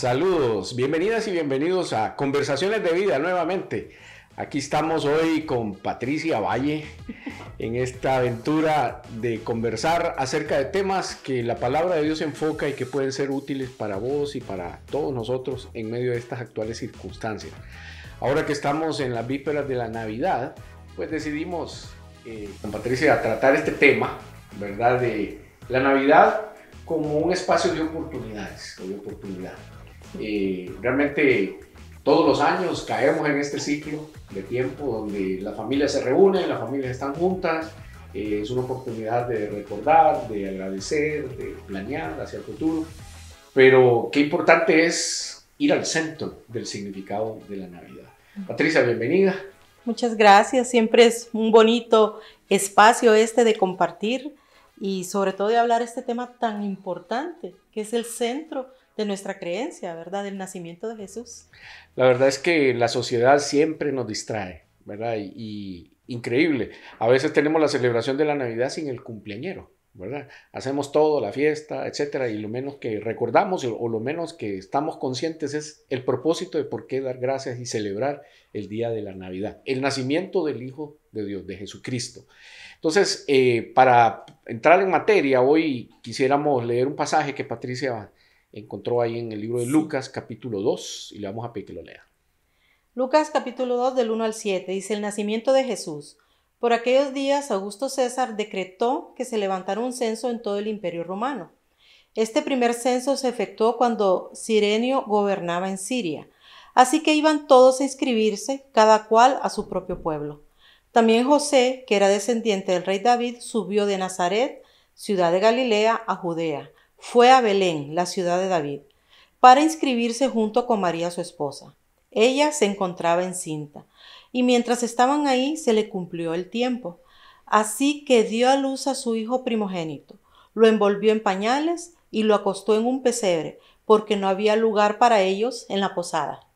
saludos, bienvenidas y bienvenidos a Conversaciones de Vida nuevamente. Aquí estamos hoy con Patricia Valle en esta aventura de conversar acerca de temas que la palabra de Dios enfoca y que pueden ser útiles para vos y para todos nosotros en medio de estas actuales circunstancias. Ahora que estamos en las vísperas de la Navidad, pues decidimos eh, con Patricia tratar este tema, ¿verdad? De la Navidad como un espacio de oportunidades, de oportunidad realmente todos los años caemos en este ciclo de tiempo donde la familia se reúne, las familias están juntas, eh, es una oportunidad de recordar, de agradecer, de planear hacia el futuro, pero qué importante es ir al centro del significado de la Navidad. Patricia, bienvenida. Muchas gracias, siempre es un bonito espacio este de compartir y sobre todo de hablar este tema tan importante que es el centro de nuestra creencia, ¿verdad? Del nacimiento de Jesús. La verdad es que la sociedad siempre nos distrae, ¿verdad? Y, increíble. A veces tenemos la celebración de la Navidad sin el cumpleañero. ¿verdad? Hacemos todo, la fiesta, etcétera, y lo menos que recordamos o lo menos que estamos conscientes es el propósito de por qué dar gracias y celebrar el día de la Navidad, el nacimiento del Hijo de Dios, de Jesucristo. Entonces, eh, para entrar en materia, hoy quisiéramos leer un pasaje que Patricia encontró ahí en el libro de Lucas capítulo 2 y le vamos a pedir que lo lea. Lucas capítulo 2 del 1 al 7 dice el nacimiento de Jesús. Por aquellos días Augusto César decretó que se levantara un censo en todo el imperio romano. Este primer censo se efectuó cuando Sirenio gobernaba en Siria, así que iban todos a inscribirse, cada cual a su propio pueblo. También José, que era descendiente del rey David, subió de Nazaret, ciudad de Galilea, a Judea, fue a Belén, la ciudad de David, para inscribirse junto con María su esposa. Ella se encontraba encinta, y mientras estaban ahí se le cumplió el tiempo. Así que dio a luz a su hijo primogénito, lo envolvió en pañales y lo acostó en un pesebre, porque no había lugar para ellos en la posada.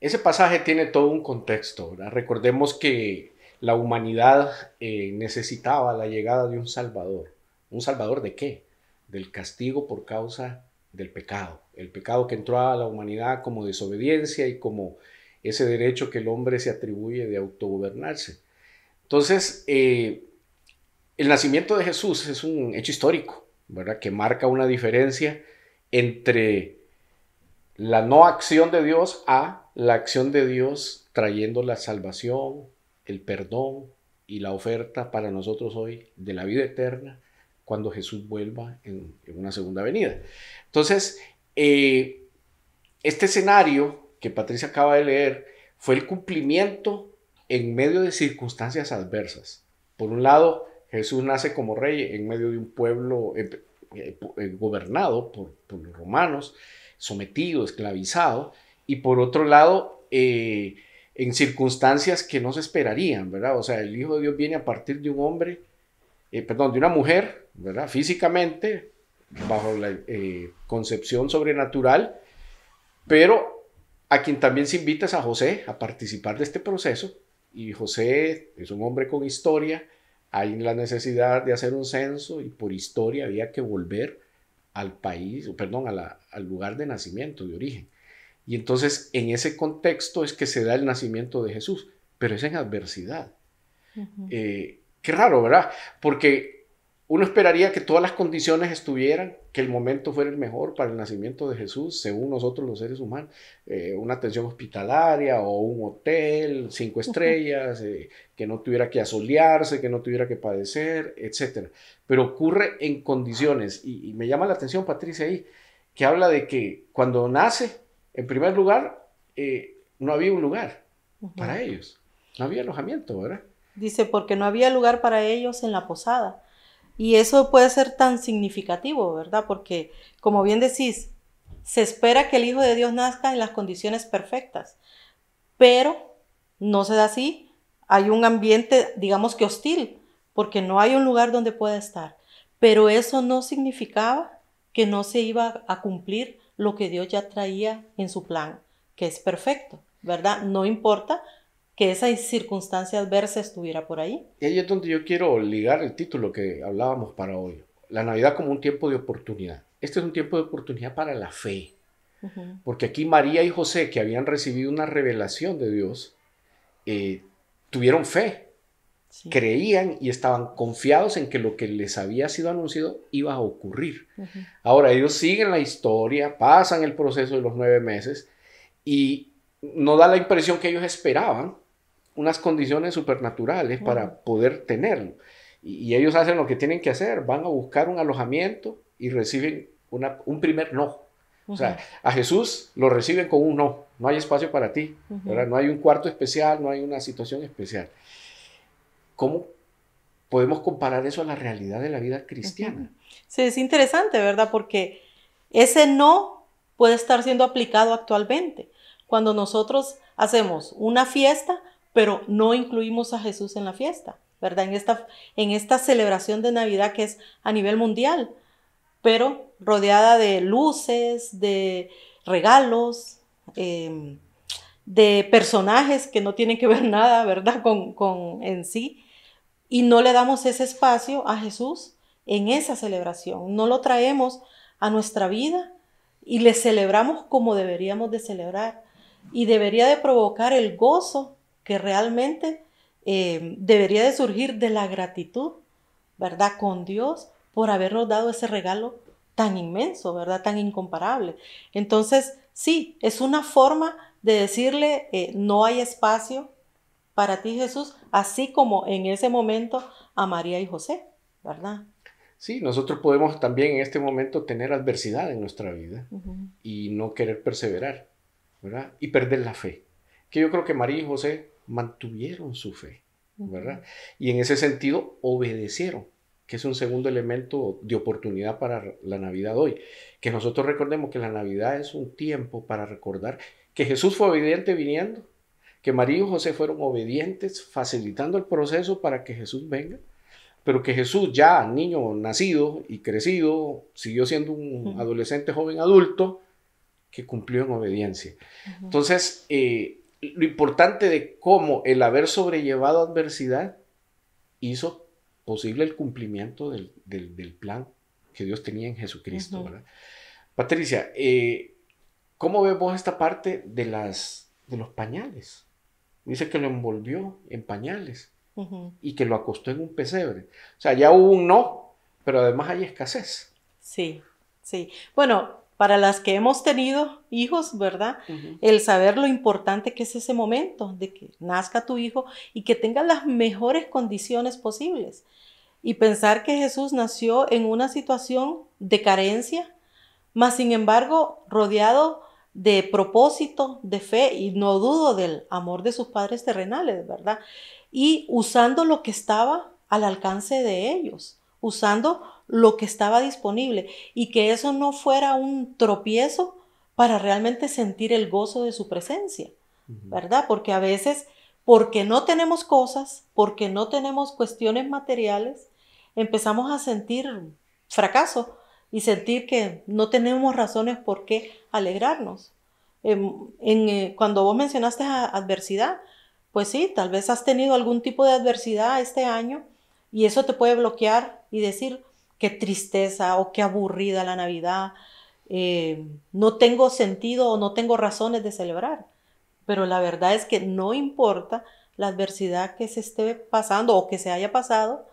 Ese pasaje tiene todo un contexto. Recordemos que la humanidad eh, necesitaba la llegada de un Salvador. ¿Un Salvador de qué? del castigo por causa del pecado, el pecado que entró a la humanidad como desobediencia y como ese derecho que el hombre se atribuye de autogobernarse. Entonces, eh, el nacimiento de Jesús es un hecho histórico, ¿verdad? Que marca una diferencia entre la no acción de Dios a la acción de Dios trayendo la salvación, el perdón y la oferta para nosotros hoy de la vida eterna cuando Jesús vuelva en, una segunda venida. Entonces, eh, este escenario que Patricia acaba de leer fue el cumplimiento en medio de circunstancias adversas. Por un lado, Jesús nace como rey en medio de un pueblo eh, eh, gobernado por, por, los romanos, sometido, esclavizado, y por otro lado, en circunstancias que no se esperarían, ¿verdad? O sea, el Hijo de Dios viene a partir de un hombre eh, perdón, de una mujer, ¿verdad? Físicamente, bajo la eh, concepción sobrenatural, pero a quien también se invita es a José a participar de este proceso. Y José es un hombre con historia, hay la necesidad de hacer un censo y por historia había que volver al país, perdón, al lugar de nacimiento, de origen. Y entonces en ese contexto es que se da el nacimiento de Jesús, pero es en adversidad. Qué raro, ¿verdad? Porque uno esperaría que todas las condiciones estuvieran, que el momento fuera el mejor para el nacimiento de Jesús, según nosotros los seres humanos. Eh, una atención hospitalaria o un hotel, cinco estrellas, eh, que no tuviera que asolearse, que no tuviera que padecer, etc. Pero ocurre en condiciones, y, me llama la atención Patricia ahí, que habla de que cuando nace, en primer lugar, eh, no había un lugar para ellos, no había alojamiento, ¿verdad? Dice, porque no había lugar para ellos en la posada. Y eso puede ser tan significativo, ¿verdad? Porque, como bien decís, se espera que el Hijo de Dios nazca en las condiciones perfectas, pero no se da así. Hay un ambiente, digamos que hostil, porque no hay un lugar donde pueda estar. Pero eso no significaba que no se iba a cumplir lo que Dios ya traía en su plan, que es perfecto, ¿verdad? No importa que esa circunstancia adversa estuviera por ahí. Y ahí es donde yo quiero ligar el título que hablábamos para hoy. La Navidad como un tiempo de oportunidad. Este es un tiempo de oportunidad para la fe. Porque aquí María y José, que habían recibido una revelación de Dios, eh, tuvieron fe, creían y estaban confiados en que lo que les había sido anunciado iba a ocurrir. Ahora ellos siguen la historia, pasan el proceso de los nueve meses y no da la impresión que ellos esperaban, unas condiciones supernaturales para poder tenerlo. Y, ellos hacen lo que tienen que hacer, van a buscar un alojamiento y reciben una, un primer no. O sea, a Jesús lo reciben con un no, no hay espacio para ti, no hay un cuarto especial, no hay una situación especial. ¿Cómo podemos comparar eso a la realidad de la vida cristiana? Sí, es interesante, ¿verdad? Porque ese no puede estar siendo aplicado actualmente. Cuando nosotros hacemos una fiesta, pero no incluimos a Jesús en la fiesta, ¿verdad? En esta, en esta celebración de Navidad que es a nivel mundial, pero rodeada de luces, de regalos, em, de personajes que no tienen que ver nada, ¿verdad? Con, con en sí. Y no le damos ese espacio a Jesús en esa celebración. No lo traemos a nuestra vida y le celebramos como deberíamos de celebrar. Y debería de provocar el gozo que realmente em, debería de surgir de la gratitud, ¿verdad? Con Dios por habernos dado ese regalo tan inmenso, ¿verdad? Tan incomparable. Entonces, sí, es una forma de decirle, eh, no hay espacio para ti, Jesús, así como en ese momento a María y José, ¿verdad? Sí, nosotros podemos también en este momento tener adversidad en nuestra vida y no querer perseverar, ¿verdad? Y perder la fe que yo creo que María y José mantuvieron su fe, ¿verdad? Y en ese sentido obedecieron, que es un segundo elemento de oportunidad para la Navidad hoy. Que nosotros recordemos que la Navidad es un tiempo para recordar que Jesús fue obediente viniendo, que María y José fueron obedientes, facilitando el proceso para que Jesús venga, pero que Jesús ya, niño nacido y crecido, siguió siendo un adolescente, joven, adulto, que cumplió en obediencia. Entonces, eh, lo importante de cómo el haber sobrellevado adversidad hizo posible el cumplimiento del, plan que Dios tenía en Jesucristo. Patricia, eh, ¿cómo vemos esta parte de, las, de los pañales? Dice que lo envolvió en pañales y que lo acostó en un pesebre. O sea, ya hubo un no, pero además hay escasez. Sí, sí. Bueno, para las que hemos tenido hijos, ¿verdad? El saber lo importante que es ese momento de que nazca tu hijo y que tenga las mejores condiciones posibles. Y pensar que Jesús nació en una situación de carencia, mas sin embargo rodeado de propósito, de fe y no dudo del amor de sus padres terrenales, ¿verdad? Y usando lo que estaba al alcance de ellos usando lo que estaba disponible y que eso no fuera un tropiezo para realmente sentir el gozo de su presencia, ¿verdad? Porque a veces, porque no tenemos cosas, porque no tenemos cuestiones materiales, empezamos a sentir fracaso y sentir que no tenemos razones por qué alegrarnos. Em, eh, cuando vos mencionaste adversidad, pues sí, tal vez has tenido algún tipo de adversidad este año y eso te puede bloquear y decir qué tristeza o qué aburrida la Navidad, eh, no tengo sentido o no tengo razones de celebrar. Pero la verdad es que no importa la adversidad que se esté pasando o que se haya pasado,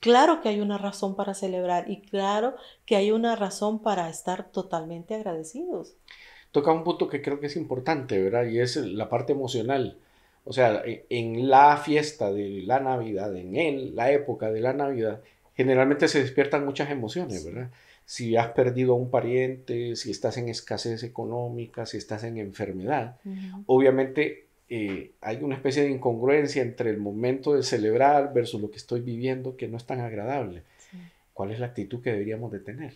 claro que hay una razón para celebrar y claro que hay una razón para estar totalmente agradecidos. Toca un punto que creo que es importante, ¿verdad? Y es la parte emocional. O sea, en la fiesta de la Navidad, en la época de la Navidad, generalmente se despiertan muchas emociones, ¿verdad? Si has perdido a un pariente, si estás en escasez económica, si estás en enfermedad, obviamente eh, hay una especie de incongruencia entre el momento de celebrar versus lo que estoy viviendo que no es tan agradable. ¿Cuál es la actitud que deberíamos de tener?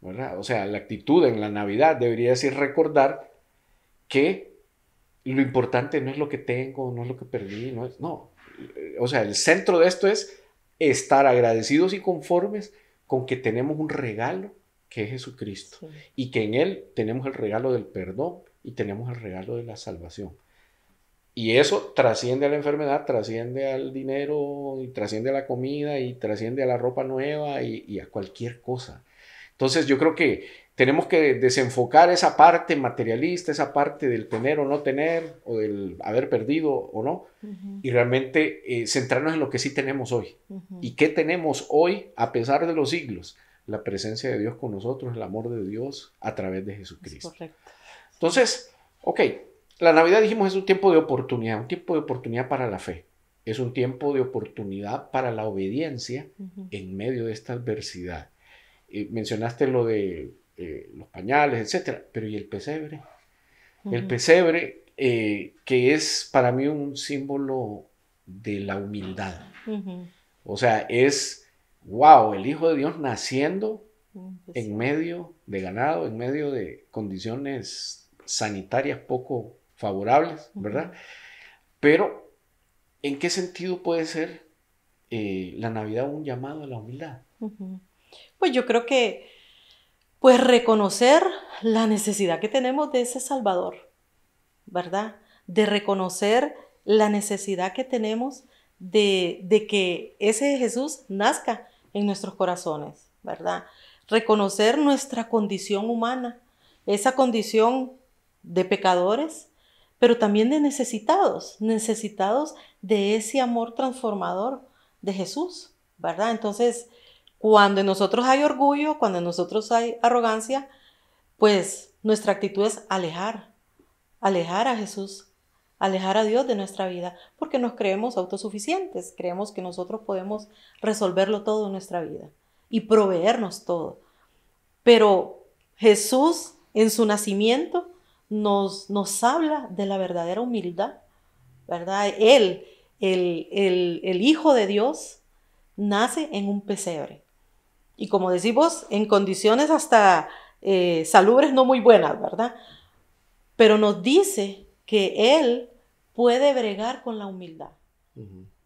¿verdad? O sea, la actitud en la Navidad debería decir recordar que lo importante no es lo que tengo, no es lo que perdí, no es, no. O sea, el centro de esto es estar agradecidos y conformes con que tenemos un regalo que es Jesucristo y que en Él tenemos el regalo del perdón y tenemos el regalo de la salvación. Y eso trasciende a la enfermedad, trasciende al dinero, y trasciende a la comida, y trasciende a la ropa nueva y, y a cualquier cosa. Entonces yo creo que tenemos que desenfocar esa parte materialista, esa parte del tener o no tener, o del haber perdido o no, y realmente eh, centrarnos en lo que sí tenemos hoy. ¿Y qué tenemos hoy a pesar de los siglos? La presencia de Dios con nosotros, el amor de Dios a través de Jesucristo. Entonces, ok, la Navidad dijimos es un tiempo de oportunidad, un tiempo de oportunidad para la fe, es un tiempo de oportunidad para la obediencia en medio de esta adversidad. Eh, mencionaste lo de eh, los pañales, etcétera, Pero ¿y el pesebre? El pesebre, eh, que es para mí un símbolo de la humildad. O sea, es, wow, el Hijo de Dios naciendo pues en medio de ganado, en medio de condiciones sanitarias poco favorables, ¿verdad? Pero, ¿en qué sentido puede ser eh, la Navidad un llamado a la humildad? Pues yo creo que pues reconocer la necesidad que tenemos de ese Salvador, ¿verdad? De reconocer la necesidad que tenemos de, de que ese Jesús nazca en nuestros corazones, ¿verdad? Reconocer nuestra condición humana, esa condición de pecadores, pero también de necesitados, necesitados de ese amor transformador de Jesús, ¿verdad? Entonces, cuando en nosotros hay orgullo, cuando en nosotros hay arrogancia, pues nuestra actitud es alejar, alejar a Jesús, alejar a Dios de nuestra vida, porque nos creemos autosuficientes, creemos que nosotros podemos resolverlo todo en nuestra vida y proveernos todo. Pero Jesús en su nacimiento nos, nos habla de la verdadera humildad, ¿verdad? Él, el, el, el Hijo de Dios, nace en un pesebre y como decimos, en condiciones hasta eh, salubres no muy buenas, ¿verdad? Pero nos dice que Él puede bregar con la humildad.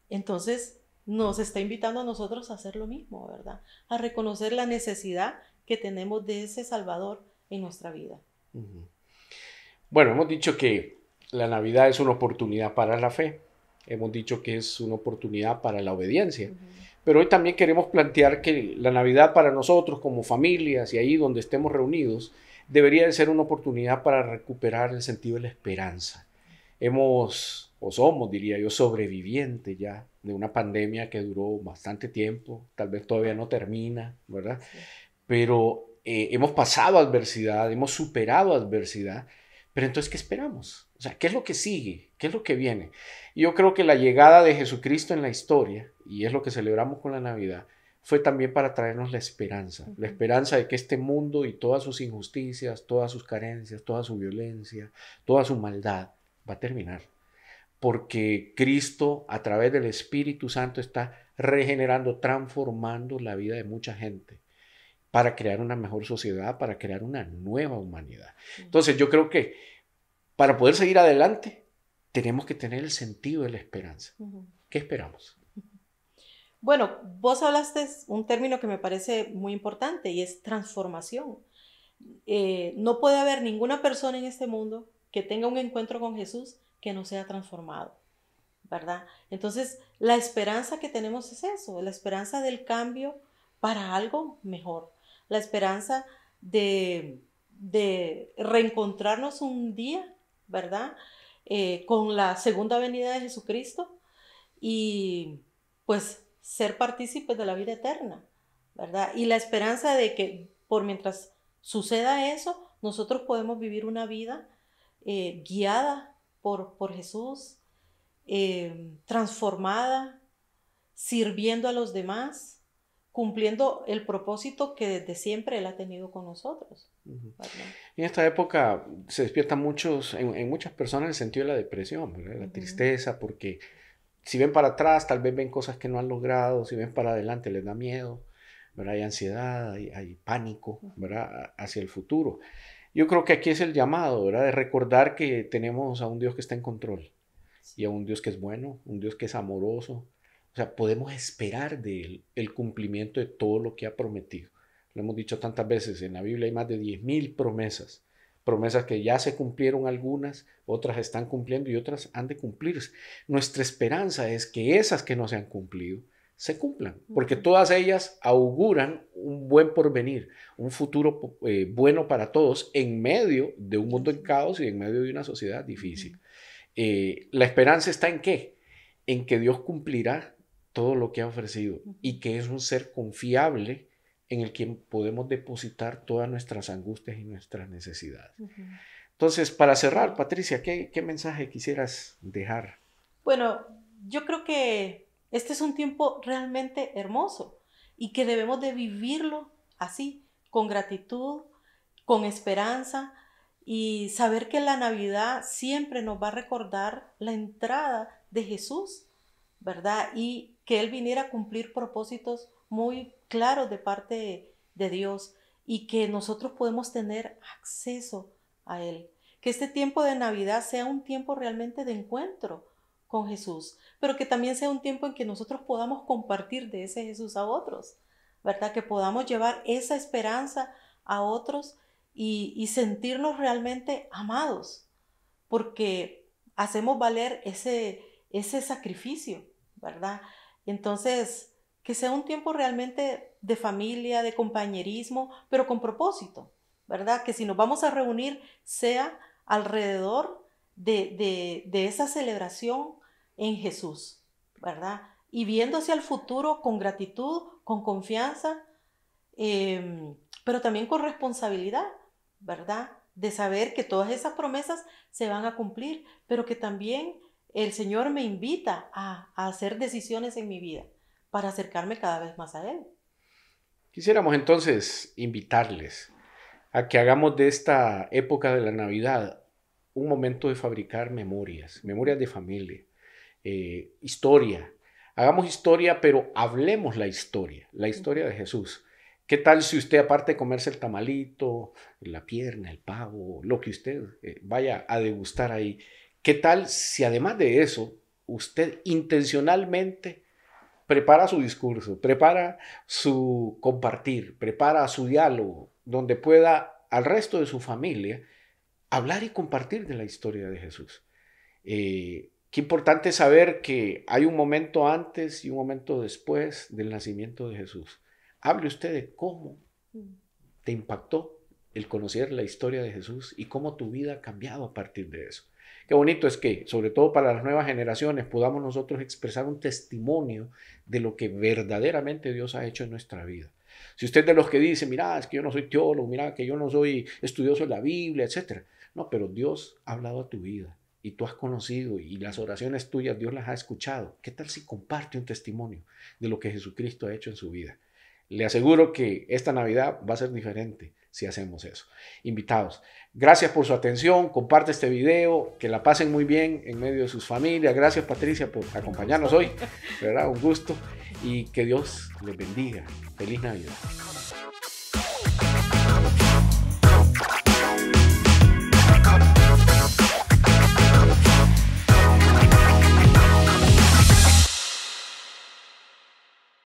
Entonces, nos está invitando a nosotros a hacer lo mismo, ¿verdad? A reconocer la necesidad que tenemos de ese Salvador en nuestra vida. Bueno, hemos dicho que la Navidad es una oportunidad para la fe, hemos dicho que es una oportunidad para la obediencia. Pero hoy también queremos plantear que la Navidad para nosotros como familias y ahí donde estemos reunidos debería de ser una oportunidad para recuperar el sentido de la esperanza. Hemos, o somos, diría yo, sobrevivientes ya de una pandemia que duró bastante tiempo, tal vez todavía no termina, ¿verdad? Pero eh, hemos pasado adversidad, hemos superado adversidad pero entonces, ¿qué esperamos? O sea, ¿qué es lo que sigue? ¿Qué es lo que viene? Yo creo que la llegada de Jesucristo en la historia, y es lo que celebramos con la Navidad, fue también para traernos la esperanza, la esperanza de que este mundo y todas sus injusticias, todas sus carencias, toda su violencia, toda su maldad va a terminar. Porque Cristo a través del Espíritu Santo está regenerando, transformando la vida de mucha gente para crear una mejor sociedad, para crear una nueva humanidad. Entonces yo creo que para poder seguir adelante tenemos que tener el sentido de la esperanza. ¿Qué esperamos? Bueno, vos hablaste un término que me parece muy importante y es transformación. Eh, no puede haber ninguna persona en este mundo que tenga un encuentro con Jesús que no sea transformado, ¿verdad? Entonces, la esperanza que tenemos es eso, la esperanza del cambio para algo mejor la esperanza de, reencontrarnos un día, ¿verdad? Eh, con la segunda venida de Jesucristo y pues ser partícipes de la vida eterna, ¿verdad? Y la esperanza de que por mientras suceda eso, nosotros podemos vivir una vida eh, guiada por, Jesús, eh, transformada, sirviendo a los demás, cumpliendo el propósito que desde siempre Él ha tenido con nosotros. En esta época se despierta muchos, en, muchas personas el sentido de la depresión, la tristeza, porque si ven para atrás, tal vez ven cosas que no han logrado, si ven para adelante les da miedo, ¿verdad? hay ansiedad, hay, pánico ¿verdad? hacia el futuro. Yo creo que aquí es el llamado, de recordar que tenemos a un Dios que está en control y a un Dios que es bueno, un Dios que es amoroso, o sea, podemos esperar de Él el cumplimiento de todo lo que ha prometido. Lo hemos dicho tantas veces, en la Biblia hay más de 10.000 promesas. Promesas que ya se cumplieron algunas, otras están cumpliendo y otras han de cumplirse. Nuestra esperanza es que esas que no se han cumplido se cumplan, porque todas ellas auguran un buen porvenir, un futuro eh, bueno para todos en medio de un mundo en caos y en medio de una sociedad difícil. Eh, la esperanza está en qué? En que Dios cumplirá todo lo que ha ofrecido y que es un ser confiable en el que podemos depositar todas nuestras angustias y nuestras necesidades. Entonces, para cerrar, Patricia, ¿qué, ¿qué, mensaje quisieras dejar? Bueno, yo creo que este es un tiempo realmente hermoso y que debemos de vivirlo así, con gratitud, con esperanza y saber que la Navidad siempre nos va a recordar la entrada de Jesús ¿verdad? Y que él viniera a cumplir propósitos muy claros de parte de Dios y que nosotros podemos tener acceso a él. Que este tiempo de Navidad sea un tiempo realmente de encuentro con Jesús, pero que también sea un tiempo en que nosotros podamos compartir de ese Jesús a otros, ¿verdad? Que podamos llevar esa esperanza a otros y, sentirnos realmente amados, porque hacemos valer ese, ese sacrificio ¿verdad? Entonces, que sea un tiempo realmente de familia, de compañerismo, pero con propósito, ¿verdad? Que si nos vamos a reunir, sea alrededor de, esa celebración en Jesús, ¿verdad? Y viéndose al futuro con gratitud, con confianza, em, pero también con responsabilidad, ¿verdad? De saber que todas esas promesas se van a cumplir, pero que también el Señor me invita a, hacer decisiones en mi vida para acercarme cada vez más a Él. Quisiéramos entonces invitarles a que hagamos de esta época de la Navidad un momento de fabricar memorias, memorias de familia, eh, historia. Hagamos historia, pero hablemos la historia, la historia de Jesús. ¿Qué tal si usted, aparte de comerse el tamalito, la pierna, el pavo, lo que usted eh, vaya a degustar ahí, ¿Qué tal si además de eso, usted intencionalmente prepara su discurso, prepara su compartir, prepara su diálogo, donde pueda al resto de su familia hablar y compartir de la historia de Jesús? Eh, qué importante saber que hay un momento antes y un momento después del nacimiento de Jesús. Hable usted de cómo te impactó el conocer la historia de Jesús y cómo tu vida ha cambiado a partir de eso. Qué bonito es que, sobre todo para las nuevas generaciones, podamos nosotros expresar un testimonio de lo que verdaderamente Dios ha hecho en nuestra vida. Si usted de los que dice, mira, es que yo no soy teólogo, mira, que yo no soy estudioso de la Biblia, etc. No, pero Dios ha hablado a tu vida y tú has conocido y las oraciones tuyas Dios las ha escuchado. ¿Qué tal si comparte un testimonio de lo que Jesucristo ha hecho en su vida? Le aseguro que esta Navidad va a ser diferente si hacemos eso. Invitados, gracias por su atención, comparte este video, que la pasen muy bien en medio de sus familias. Gracias Patricia por acompañarnos hoy, Un gusto y que Dios les bendiga. Feliz Navidad.